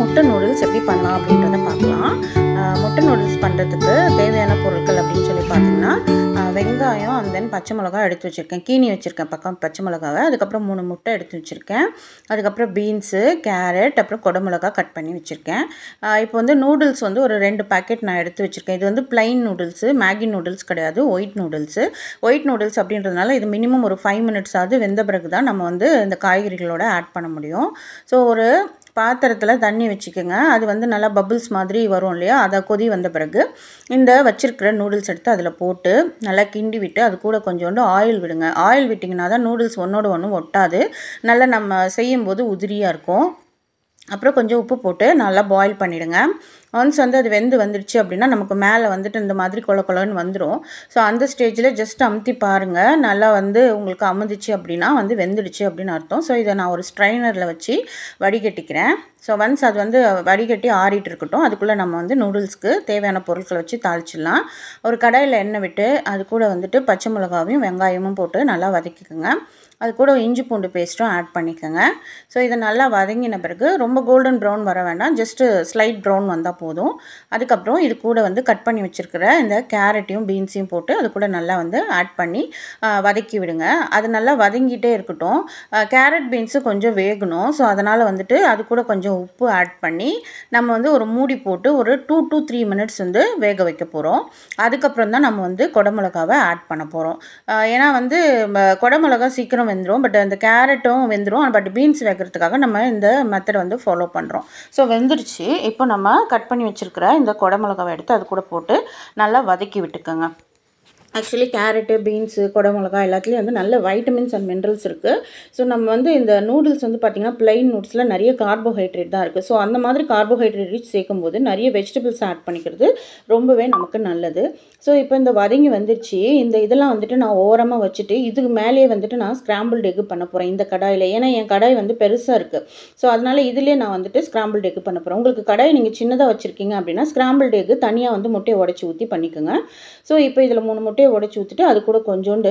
முட்டை நூடுல்ஸ் எப்படி பண்ணலாம் அப்படின்றத பார்க்கலாம் முட்டை நூடுல்ஸ் பண்ணுறதுக்கு தேவையான பொருட்கள் அப்படின்னு சொல்லி பார்த்தீங்கன்னா வெங்காயம் அண்ட் தென் பச்சை மிளகா எடுத்து வச்சுருக்கேன் கீனி வச்சுருக்கேன் பக்கம் பச்சை மிளகாவை அதுக்கப்புறம் மூணு முட்டை எடுத்து வச்சுருக்கேன் அதுக்கப்புறம் பீன்ஸு கேரட் அப்புறம் குடமிளகா கட் பண்ணி வச்சுருக்கேன் இப்போ வந்து நூடுல்ஸ் வந்து ஒரு ரெண்டு பேக்கெட் நான் எடுத்து வச்சுருக்கேன் இது வந்து பிளைன் நூடுல்ஸு மேகி நூடுல்ஸ் கிடையாது ஒயிட் நூடுல்ஸு ஒயிட் நூடுல்ஸ் அப்படின்றதுனால இது மினிமம் ஒரு ஃபைவ் மினிட்ஸாவது வெந்த பிறகு தான் நம்ம வந்து இந்த காய்கறிகளோட ஆட் பண்ண முடியும் ஸோ ஒரு பாத்திரத்தில் தண்ணி வச்சுக்கோங்க அது வந்து நல்லா பபுள்ஸ் மாதிரி வரும் இல்லையா அதை கொதி வந்த பிறகு இந்த வச்சுருக்கிற நூடுல்ஸ் எடுத்து அதில் போட்டு நல்லா கிண்டி விட்டு அது கூட கொஞ்சோண்டு ஆயில் விடுங்க ஆயில் விட்டிங்கன்னா தான் நூடுல்ஸ் ஒன்றோட ஒன்று ஒட்டாது நல்லா நம்ம செய்யும்போது உதிரியாக இருக்கும் அப்புறம் கொஞ்சம் உப்பு போட்டு நல்லா பாயில் பண்ணிவிடுங்க ஒன்ஸ் வந்து அது வெந்து வந்துடுச்சு அப்படின்னா நமக்கு மேலே வந்துட்டு இந்த மாதிரி கொல கொலன்னு வந்துடும் ஸோ அந்த ஸ்டேஜில் ஜஸ்ட் அமுத்தி பாருங்கள் நல்லா வந்து உங்களுக்கு அமுதிச்சு அப்படின்னா வந்து வெந்துடுச்சு அப்படின்னு அர்த்தம் ஸோ இதை நான் ஒரு ஸ்ட்ரைனரில் வச்சு வடிகட்டிக்கிறேன் ஸோ ஒன்ஸ் அது வந்து வடிகட்டி ஆறிட்டு இருக்கட்டும் அதுக்குள்ளே நம்ம வந்து நூடுல்ஸ்க்கு தேவையான பொருட்களை வச்சு தாளிச்சிடலாம் ஒரு கடையில் எண்ணெய் விட்டு அது கூட வந்துட்டு பச்சை மிளகாவையும் வெங்காயமும் போட்டு நல்லா வதக்கிக்கோங்க அது கூட இஞ்சி பூண்டு பேஸ்ட்டும் ஆட் பண்ணிக்கோங்க ஸோ இதை நல்லா வதங்கின பிறகு ரொம்ப கோல்டன் ப்ரௌன் வர வேண்டாம் ஜஸ்ட்டு ஸ்லைட் ப்ரௌன் வந்தால் போதும் அதுக்கப்புறம் இது கூட வந்து கட் பண்ணி வச்சுருக்கிற இந்த கேரட்டையும் பீன்ஸையும் போட்டு அது கூட நல்லா வந்து ஆட் பண்ணி வதக்கி விடுங்க அது நல்லா வதங்கிட்டே இருக்கட்டும் கேரட் பீன்ஸு கொஞ்சம் வேகணும் ஸோ அதனால் வந்துட்டு அது கூட கொஞ்சம் உப்பு ஆட் பண்ணி நம்ம வந்து ஒரு மூடி போட்டு ஒரு டூ டூ த்ரீ மினிட்ஸ் வந்து வேக வைக்க போகிறோம் அதுக்கப்புறம் தான் நம்ம வந்து குடமிளகாவை ஆட் பண்ண போகிறோம் ஏன்னா வந்து குடமிளகா சீக்கிரம் வெந்துடும் பட் அந்த கேரட்டும் வெந்துடும் பட் பீன்ஸ் வைக்கிறதுக்காக நம்ம இந்த மெத்தடை வந்து ஃபாலோ பண்ணுறோம் ஸோ வெந்துருச்சு இப்போ நம்ம கட் பண்ணி வச்சுருக்கிற இந்த குடமிளகாவை எடுத்து அது கூட போட்டு நல்லா வதக்கி விட்டுக்கோங்க ஆக்சுவலி கேரட்டு பீன்ஸு கொடை மிளகா எல்லாத்துலேயும் வந்து நல்ல வைட்டமின்ஸ் அண்ட் மினரல்ஸ் இருக்குது ஸோ நம்ம வந்து இந்த நூடுல்ஸ் வந்து பார்த்திங்கன்னா பிளைன் நூட்ஸில் நிறைய கார்போஹைட்ரேட் தான் இருக்குது ஸோ அந்த மாதிரி கார்போஹைட்ரேட் ரீச் சேர்க்கும்போது நிறைய வெஜிடபிள்ஸ் ஆட் பண்ணிக்கிறது ரொம்பவே நமக்கு நல்லது ஸோ இப்போ இந்த வதங்கி வந்துருச்சு இந்த இதெல்லாம் வந்துட்டு நான் ஓரமாக வச்சுட்டு இதுக்கு மேலேயே வந்துட்டு நான் ஸ்கிராம்பிள் எக் பண்ண போகிறேன் இந்த கடாயில் ஏன்னா என் கடாய் வந்து பெருசாக இருக்குது ஸோ அதனால் இதிலே நான் வந்துட்டு ஸ்கிராம்பிள் எக் பண்ண போகிறேன் உங்களுக்கு கடாய் நீங்கள் சின்னதாக வச்சுருக்கீங்க அப்படின்னா ஸ்கிராம்பிள் எக் தனியாக வந்து முட்டையை உடச்சி ஊற்றி பண்ணிக்கோங்க ஸோ இப்போ இதில் மூணு முட்டையை உடச்சி ஊற்றிட்டு அது கூட கொஞ்சோண்டு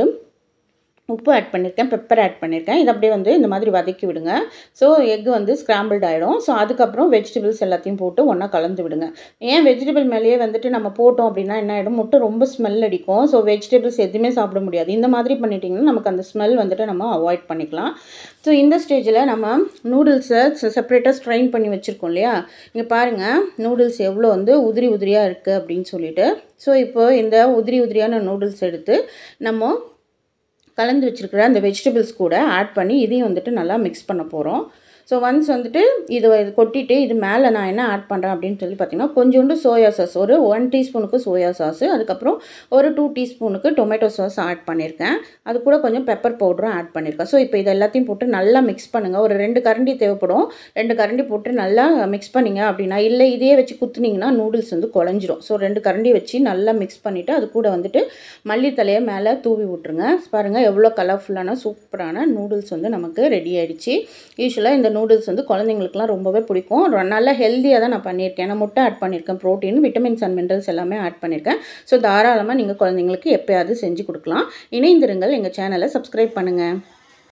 உப்பு ஆட் பண்ணியிருக்கேன் பெப்பர் ஆட் பண்ணியிருக்கேன் இது அப்படியே வந்து இந்த மாதிரி வதக்கி விடுங்க ஸோ எக் வந்து ஸ்க்ராம்பிள்ட் ஆகிடும் ஸோ அதுக்கப்புறம் வெஜிடபிள்ஸ் எல்லாத்தையும் போட்டு ஒன்றா கலந்து விடுங்க ஏன் வெஜிடபிள் மேலேயே வந்துட்டு நம்ம போட்டோம் அப்படின்னா என்ன ஆகிடும் முட்டை ரொம்ப ஸ்மெல் அடிக்கும் ஸோ வெஜிடபிள்ஸ் எதுவுமே சாப்பிட முடியாது இந்த மாதிரி பண்ணிட்டிங்கன்னா நமக்கு அந்த ஸ்மெல் வந்துட்டு நம்ம அவாய்ட் பண்ணிக்கலாம் ஸோ இந்த ஸ்டேஜில் நம்ம நூடுல்ஸை செப்பரேட்டாக ஸ்ட்ரைன் பண்ணி வச்சுருக்கோம் இல்லையா இங்கே பாருங்கள் நூடுல்ஸ் எவ்வளோ வந்து உதிரி உதிரியாக இருக்குது அப்படின்னு சொல்லிட்டு ஸோ இப்போ இந்த உதிரி உதிரியான நூடுல்ஸ் எடுத்து நம்ம கலந்து வச்சுருக்கிற அந்த வெஜிடபிள்ஸ் கூட ஆட் பண்ணி இதையும் வந்துட்டு நல்லா மிக்ஸ் பண்ண போகிறோம் ஸோ ஒன்ஸ் வந்துட்டு இது கொட்டிட்டு இது மேலே நான் என்ன ஆட் பண்ணுறேன் அப்படின்னு சொல்லி பார்த்தீங்கன்னா கொஞ்சோண்டு சோயா சாஸ் ஒரு ஒன் டீஸ்பூனுக்கு சோயா சாஸு அதுக்கப்புறம் ஒரு டூ டீஸ்பூனுக்கு டொமேட்டோ சாஸ் ஆட் பண்ணியிருக்கேன் அது கூட கொஞ்சம் பெப்பர் பவுடரும் ஆட் பண்ணியிருக்கேன் ஸோ இப்போ இது எல்லாத்தையும் போட்டு நல்லா மிக்ஸ் பண்ணுங்கள் ஒரு ரெண்டு கரண்டி தேவைப்படும் ரெண்டு கரண்டி போட்டு நல்லா மிக்ஸ் பண்ணிங்க அப்படின்னா இல்லை இதையே வச்சு குத்துனிங்கன்னா நூடுல்ஸ் வந்து குழஞ்சிரும் ஸோ ரெண்டு கரண்டி வச்சு நல்லா மிக்ஸ் பண்ணிவிட்டு அது கூட வந்துட்டு மல்லித்தலையை மேலே தூவி விட்டுருங்க பாருங்கள் எவ்வளோ கலர்ஃபுல்லான சூப்பரான நூடுல்ஸ் வந்து நமக்கு ரெடி ஆகிடுச்சு யூஸ்வலாக இந்த நூடுல்ஸ் வந்து குழந்தைங்களுக்குலாம் ரொம்பவே பிடிக்கும் நல்லா ஹெல்த்தியாக தான் நான் பண்ணியிருக்கேன் ஏன்னா முட்டை ஆட் பண்ணியிருக்கேன் ப்ரோட்டீன் விட்டமின்ஸ் அண்ட் மினரல்ஸ் எல்லாமே ஆட் பண்ணியிருக்கேன் ஸோ தாராளமாக நீங்கள் குழந்தைங்களுக்கு எப்போயாவது செஞ்சு கொடுக்கலாம் இணைந்திருங்கள் எங்கள் சேனலை சப்ஸ்கிரைப் பண்ணுங்கள்